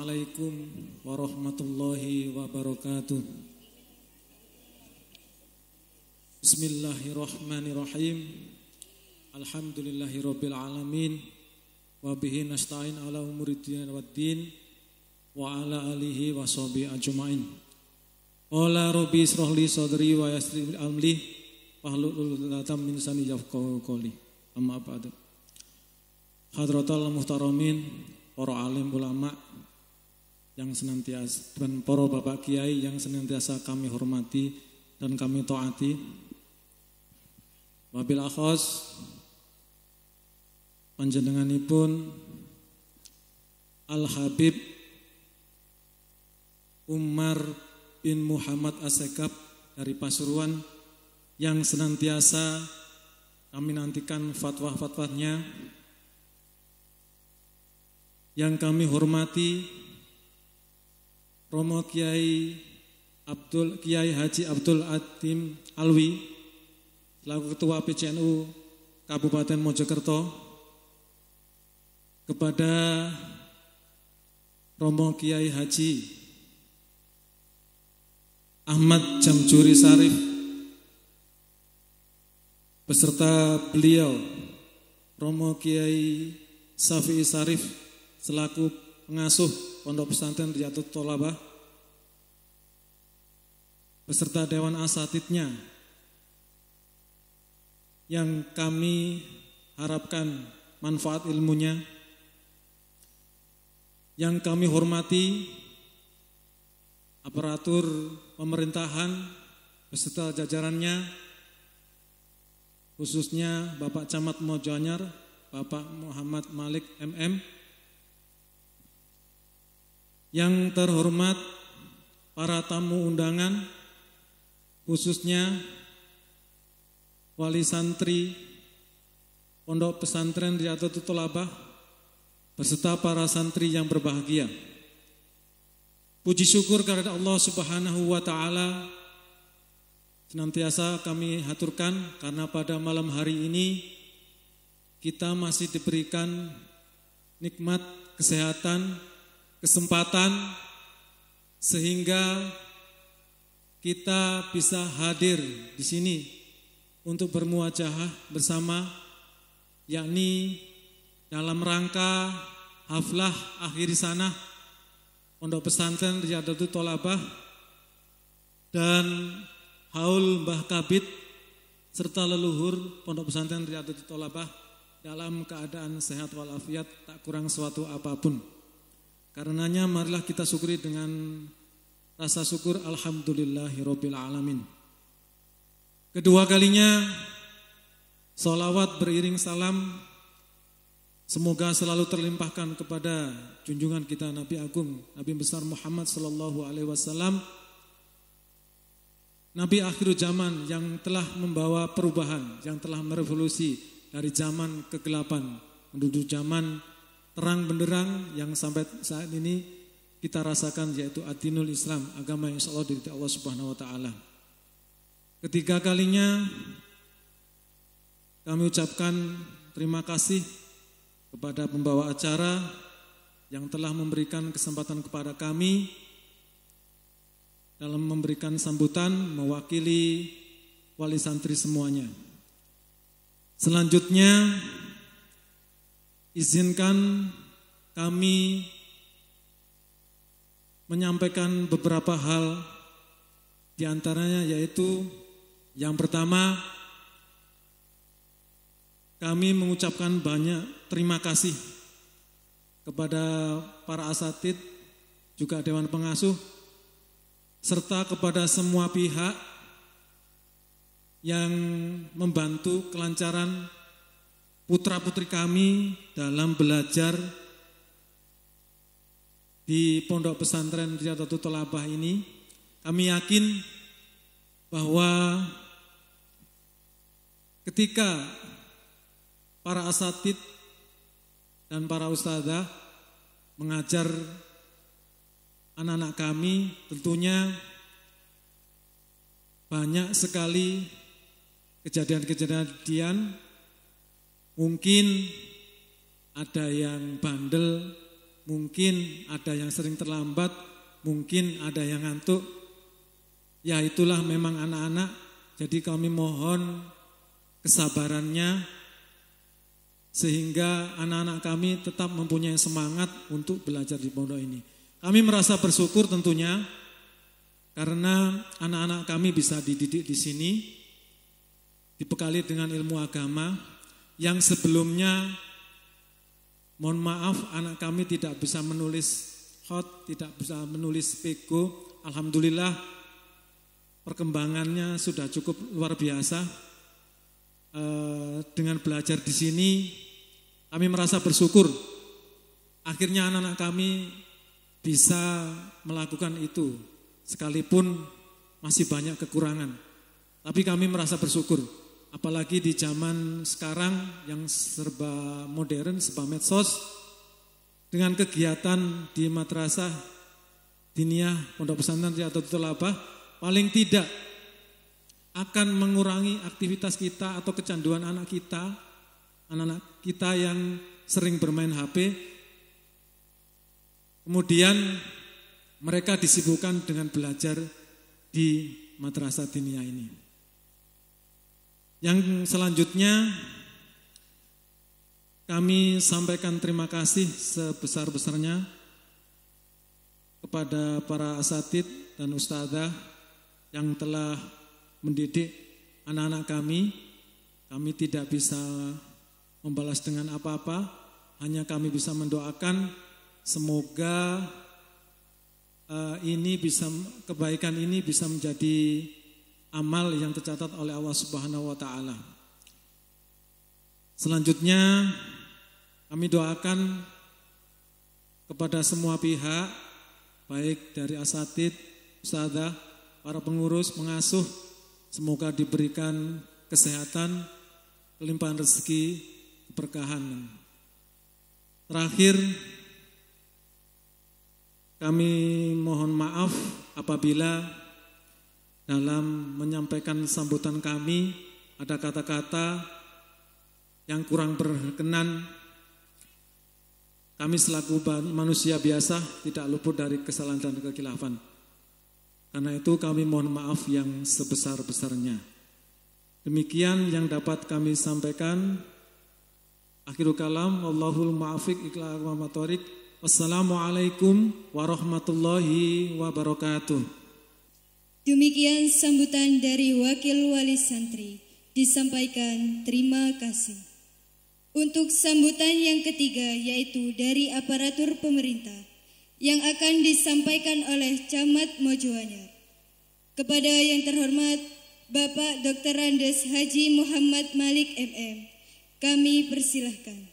Assalamualaikum warahmatullahi wabarakatuh Bismillahirrahmanirrahim Alhamdulillahirrabbilalamin Wabihi nasta'in ala umuri dunya din wa ala alihi wa sahbi ajmain Ola rabbi israh li sadri wa yasri li amri wahlul 'uqdatam min sani yafqahu koli amma abadu Hadratal muhtaramin para alim ulama yang senantiasa dan para bapak kiai yang senantiasa kami hormati dan kami taati. Wabil akhos panjenenganipun Al Habib Umar bin Muhammad Asekap dari Pasuruan yang senantiasa kami nantikan fatwa-fatwanya yang kami hormati Romo Kiai Abdul Kiai Haji Abdul Adim Alwi selaku Ketua PCNU Kabupaten Mojokerto kepada Romo Kiai Haji Ahmad Jamjuri Sarif beserta beliau Romo Kiai Safi Sarif selaku pengasuh Pondok Pesantren Riyadhut Tolabah beserta Dewan Asatidnya yang kami harapkan manfaat ilmunya yang kami hormati aparatur pemerintahan beserta jajarannya khususnya Bapak Camat Mojanyar, Bapak Muhammad Malik MM yang terhormat para tamu undangan khususnya wali santri pondok pesantren tutul abah beserta para santri yang berbahagia. Puji syukur kepada Allah Subhanahu wa taala senantiasa kami haturkan karena pada malam hari ini kita masih diberikan nikmat kesehatan, kesempatan sehingga kita bisa hadir di sini untuk bermuajahah bersama yakni dalam rangka haflah akhir sana Pondok Pesantren Riyadatul Tolabah dan Haul Mbah Kabit serta leluhur Pondok Pesantren Riyadatul Tolabah dalam keadaan sehat walafiat tak kurang suatu apapun. Karenanya marilah kita syukuri dengan rasa syukur alhamdulillahirabbil alamin. Kedua kalinya Salawat beriring salam Semoga selalu terlimpahkan kepada junjungan kita Nabi Agung Nabi Besar Muhammad Sallallahu Alaihi Wasallam Nabi akhir zaman yang telah membawa perubahan Yang telah merevolusi dari zaman kegelapan Menuju zaman terang benderang yang sampai saat ini kita rasakan yaitu adinul Islam, agama yang Allah dari Allah Subhanahu wa taala. Ketiga kalinya kami ucapkan terima kasih kepada pembawa acara yang telah memberikan kesempatan kepada kami dalam memberikan sambutan mewakili wali santri semuanya. Selanjutnya izinkan kami menyampaikan beberapa hal diantaranya yaitu yang pertama kami mengucapkan banyak terima kasih kepada para asatid juga dewan pengasuh serta kepada semua pihak yang membantu kelancaran putra-putri kami dalam belajar di Pondok Pesantren Riyadatul Tolabah ini, kami yakin bahwa ketika para asatid dan para ustazah mengajar anak-anak kami tentunya banyak sekali kejadian-kejadian mungkin ada yang bandel mungkin ada yang sering terlambat, mungkin ada yang ngantuk. Ya itulah memang anak-anak, jadi kami mohon kesabarannya sehingga anak-anak kami tetap mempunyai semangat untuk belajar di pondok ini. Kami merasa bersyukur tentunya karena anak-anak kami bisa dididik di sini, dibekali dengan ilmu agama yang sebelumnya Mohon maaf anak kami tidak bisa menulis hot, tidak bisa menulis pego. Alhamdulillah perkembangannya sudah cukup luar biasa. E, dengan belajar di sini kami merasa bersyukur. Akhirnya anak-anak kami bisa melakukan itu sekalipun masih banyak kekurangan. Tapi kami merasa bersyukur apalagi di zaman sekarang yang serba modern, serba medsos, dengan kegiatan di madrasah diniah, pondok pesantren atau apa, paling tidak akan mengurangi aktivitas kita atau kecanduan anak kita, anak-anak kita yang sering bermain HP. Kemudian mereka disibukkan dengan belajar di madrasah diniah ini. Yang selanjutnya kami sampaikan terima kasih sebesar-besarnya kepada para asatid dan ustazah yang telah mendidik anak-anak kami. Kami tidak bisa membalas dengan apa-apa, hanya kami bisa mendoakan semoga uh, ini bisa kebaikan ini bisa menjadi amal yang tercatat oleh Allah Subhanahu wa taala. Selanjutnya kami doakan kepada semua pihak baik dari asatid, ustazah, para pengurus, pengasuh semoga diberikan kesehatan, kelimpahan rezeki, keberkahan. Terakhir kami mohon maaf apabila dalam menyampaikan sambutan kami ada kata-kata yang kurang berkenan kami selaku manusia biasa tidak luput dari kesalahan dan kekilafan. Karena itu kami mohon maaf yang sebesar-besarnya. Demikian yang dapat kami sampaikan. Akhirul kalam, Allahul ma'afik ikhlas wa Wassalamualaikum warahmatullahi wabarakatuh. Demikian sambutan dari Wakil Wali Santri disampaikan terima kasih. Untuk sambutan yang ketiga yaitu dari aparatur pemerintah yang akan disampaikan oleh Camat Mojoanyar. Kepada yang terhormat Bapak Dr. Andes Haji Muhammad Malik MM, kami persilahkan.